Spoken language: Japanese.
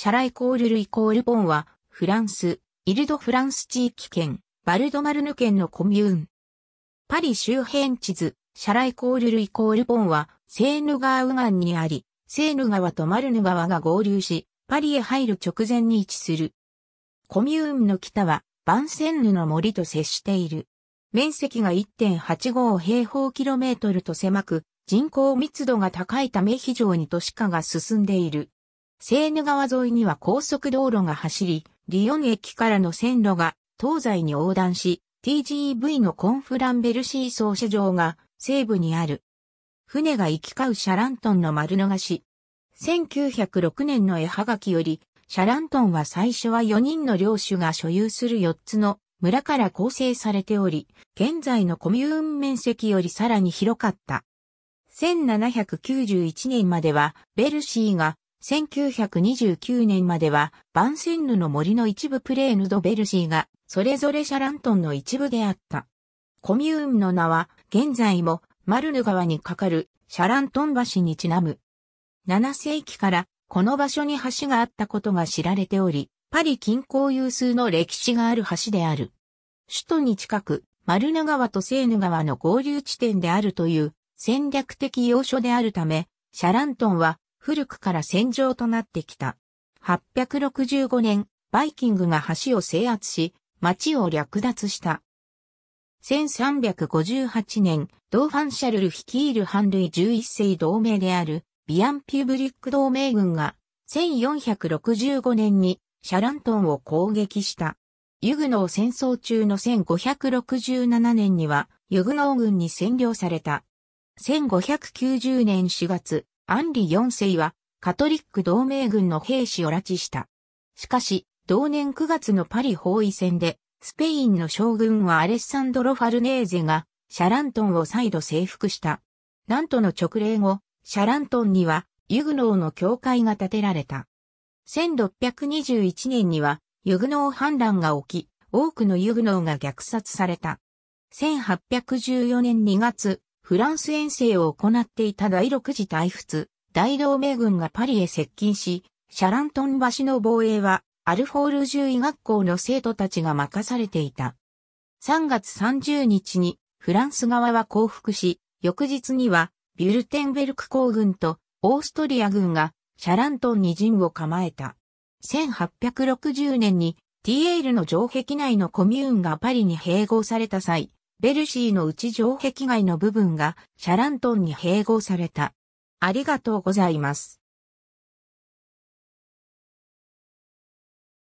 シャライコールルイコールボンは、フランス、イルドフランス地域圏、バルドマルヌ県のコミューン。パリ周辺地図、シャライコールルイコールボンは、セーヌ川右岸にあり、セーヌ川とマルヌ川が合流し、パリへ入る直前に位置する。コミューンの北は、バンセンヌの森と接している。面積が1.85平方キロメートルと狭く、人口密度が高いため非常に都市化が進んでいる。セーヌ川沿いには高速道路が走り、リヨン駅からの線路が東西に横断し、TGV のコンフランベルシー操車場が西部にある。船が行き交うシャラントンの丸逃し。1906年の絵はがきより、シャラントンは最初は4人の領主が所有する4つの村から構成されており、現在のコミューン面積よりさらに広かった。1791年までは、ベルシーが1929年までは、バンセンヌの森の一部プレーヌド・ベルシーが、それぞれシャラントンの一部であった。コミューンの名は、現在も、マルヌ川に架かる、シャラントン橋にちなむ。7世紀から、この場所に橋があったことが知られており、パリ近郊有数の歴史がある橋である。首都に近く、マルヌ川とセーヌ川の合流地点であるという戦略的要所であるため、シャラントンは古くから戦場となってきた。865年、バイキングが橋を制圧し、町を略奪した。1358年、同伴シャルル率いる反類11世同盟である、ビアンピュブリック同盟軍が、1465年にシャラントンを攻撃した。ユグノー戦争中の1567年には、ユグノー軍に占領された。1590年4月、アンリ4世はカトリック同盟軍の兵士を拉致した。しかし、同年9月のパリ包囲戦で、スペインの将軍はアレッサンドロ・ファルネーゼが、シャラントンを再度征服した。なんとの直令後、シャラントンには、ユグノーの教会が建てられた。1621年には、ユグノー反乱が起き、多くのユグノーが虐殺された。1814年2月、フランス遠征を行っていた第6次大仏、大同盟軍がパリへ接近し、シャラントン橋の防衛は、アルフォール獣医学校の生徒たちが任されていた。3月30日に、フランス側は降伏し、翌日には、ビュルテンベルク公軍とオーストリア軍がシャラントンに陣を構えた。1860年にティエールの城壁内のコミューンがパリに併合された際、ベルシーの内城壁外の部分がシャラントンに併合された。ありがとうございます。